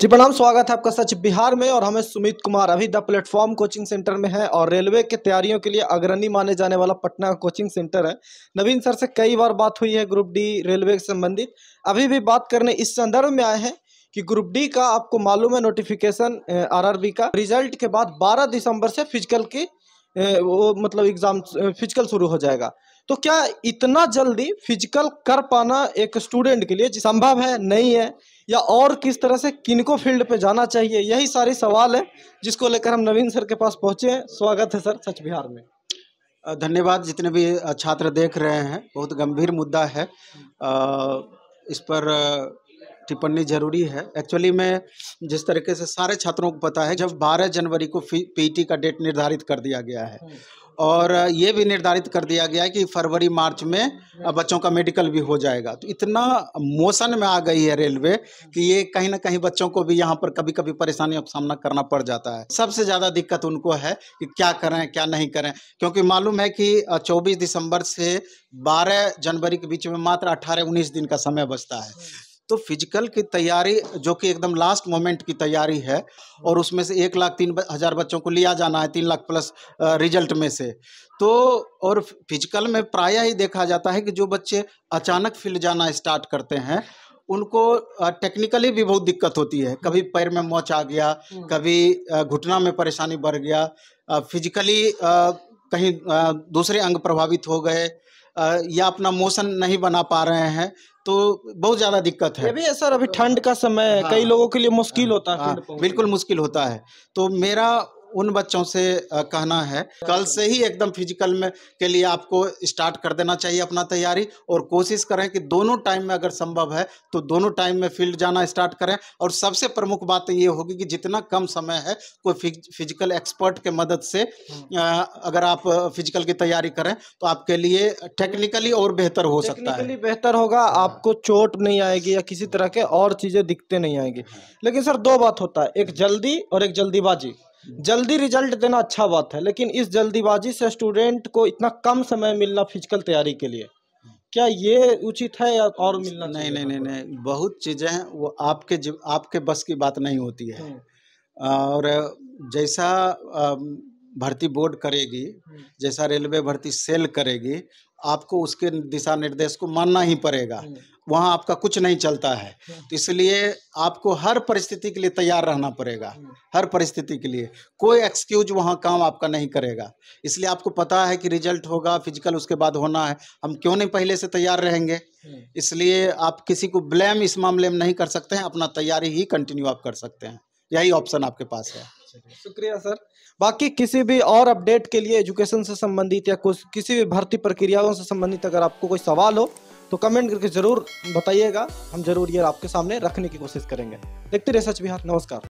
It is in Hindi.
जी प्रणाम स्वागत है आपका सच बिहार में और हमें सुमित कुमार अभी द प्लेटफॉर्म कोचिंग सेंटर में है और रेलवे के तैयारियों के लिए अग्रणी माने जाने वाला पटना कोचिंग सेंटर है नवीन सर से कई बार बात हुई है ग्रुप डी रेलवे से संबंधित अभी भी बात करने इस संदर्भ में आए हैं कि ग्रुप डी का आपको मालूम है नोटिफिकेशन आरआरबी का रिजल्ट के बाद 12 दिसंबर से फिजिकल की वो मतलब एग्ज़ाम फिजिकल शुरू हो जाएगा तो क्या इतना जल्दी फिजिकल कर पाना एक स्टूडेंट के लिए संभव है नहीं है या और किस तरह से किनको फील्ड पे जाना चाहिए यही सारे सवाल है जिसको लेकर हम नवीन सर के पास पहुँचे हैं स्वागत है सर सच बिहार में धन्यवाद जितने भी छात्र देख रहे हैं बहुत गंभीर मुद्दा है इस पर टिप्पणी जरूरी है एक्चुअली में जिस तरीके से सारे छात्रों को पता है जब 12 जनवरी को पीटी का डेट निर्धारित कर दिया गया है हम्म। और ये भी निर्धारित कर दिया गया है कि फरवरी मार्च में बच्चों का मेडिकल भी हो जाएगा तो इतना मोशन में आ गई है रेलवे कि ये कहीं ना कहीं बच्चों को भी यहाँ पर कभी कभी परेशानियों का सामना करना पड़ जाता है सबसे ज़्यादा दिक्कत उनको है कि क्या करें क्या नहीं करें क्योंकि मालूम है कि चौबीस दिसंबर से बारह जनवरी के बीच में मात्र अट्ठारह उन्नीस दिन का समय बचता है तो फिजिकल की तैयारी जो कि एकदम लास्ट मोमेंट की तैयारी है और उसमें से एक लाख तीन हज़ार बच्चों को लिया जाना है तीन लाख प्लस रिजल्ट में से तो और फिजिकल में प्रायः ही देखा जाता है कि जो बच्चे अचानक फील्ड जाना स्टार्ट करते हैं उनको टेक्निकली भी बहुत दिक्कत होती है कभी पैर में मोच आ गया हम्म। कभी घुटना में परेशानी बढ़ गया फिजिकली कहीं दूसरे अंग प्रभावित हो गए या अपना मोशन नहीं बना पा रहे हैं तो बहुत ज़्यादा दिक्कत है अभी सर अभी ठंड का समय हाँ, कई लोगों के लिए मुश्किल होता है हाँ, बिल्कुल मुश्किल होता है तो मेरा उन बच्चों से कहना है कल से ही एकदम फिजिकल में के लिए आपको स्टार्ट कर देना चाहिए अपना तैयारी और कोशिश करें कि दोनों टाइम में अगर संभव है तो दोनों टाइम में फील्ड जाना स्टार्ट करें और सबसे प्रमुख बात ये होगी कि जितना कम समय है कोई फिजिकल एक्सपर्ट के मदद से हम्म। अगर आप फिजिकल की तैयारी करें तो आपके लिए टेक्निकली और बेहतर हो सकता है बेहतर होगा हाँ। आपको चोट नहीं आएगी या किसी तरह के और चीज़ें दिखते नहीं आएंगी लेकिन सर दो बात होता है एक जल्दी और एक जल्दीबाजी जल्दी रिजल्ट देना अच्छा बात है लेकिन इस जल्दीबाजी से स्टूडेंट को इतना कम समय मिलना फिजिकल तैयारी के लिए क्या ये उचित है या और मिलना नहीं नहीं नहीं नहीं बहुत चीज़ें हैं वो आपके आपके बस की बात नहीं होती है हम्म। और जैसा भर्ती बोर्ड करेगी हम्म। जैसा रेलवे भर्ती सेल करेगी आपको उसके दिशा निर्देश को मानना ही पड़ेगा हम्म। वहाँ आपका कुछ नहीं चलता है हम्म। तो इसलिए आपको हर परिस्थिति के लिए तैयार रहना पड़ेगा हम्म। हर परिस्थिति के लिए कोई एक्सक्यूज वहाँ काम आपका नहीं करेगा इसलिए आपको पता है कि रिजल्ट होगा फिजिकल उसके बाद होना है हम क्यों नहीं पहले से तैयार रहेंगे इसलिए आप किसी को ब्लेम इस मामले में नहीं कर सकते हैं अपना तैयारी ही कंटिन्यू आप कर सकते हैं यही ऑप्शन आपके पास है शुक्रिया सर बाकी किसी भी और अपडेट के लिए एजुकेशन से संबंधित या कुछ किसी भी भर्ती प्रक्रियाओं से संबंधित अगर आपको कोई सवाल हो तो कमेंट करके ज़रूर बताइएगा हम ज़रूर ये आपके सामने रखने की कोशिश करेंगे देखते रहे सच बिहार नमस्कार